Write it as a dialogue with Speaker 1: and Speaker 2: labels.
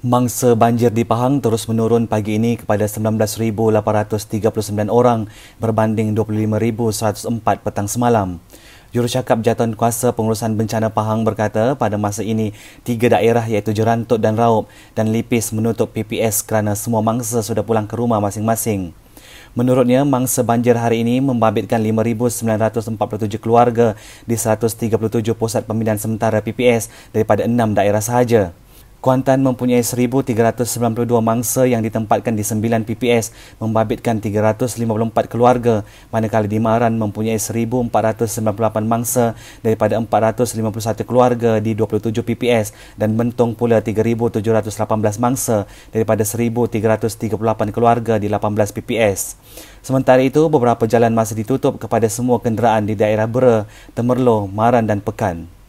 Speaker 1: Mangsa banjir di Pahang terus menurun pagi ini kepada 19,839 orang berbanding 25,104 petang semalam. Jurucakap Jatuan Kuasa Pengurusan Bencana Pahang berkata pada masa ini tiga daerah iaitu Jerantut dan Raub dan Lipis menutup PPS kerana semua mangsa sudah pulang ke rumah masing-masing. Menurutnya, mangsa banjir hari ini membabitkan 5,947 keluarga di 137 pusat pembinaan sementara PPS daripada enam daerah sahaja. Kuantan mempunyai 1,392 mangsa yang ditempatkan di 9 PPS membabitkan 354 keluarga manakala di Maran mempunyai 1,498 mangsa daripada 451 keluarga di 27 PPS dan Bentong pula 3,718 mangsa daripada 1,338 keluarga di 18 PPS. Sementara itu, beberapa jalan masih ditutup kepada semua kenderaan di daerah Bera, Temerloh, Maran dan Pekan.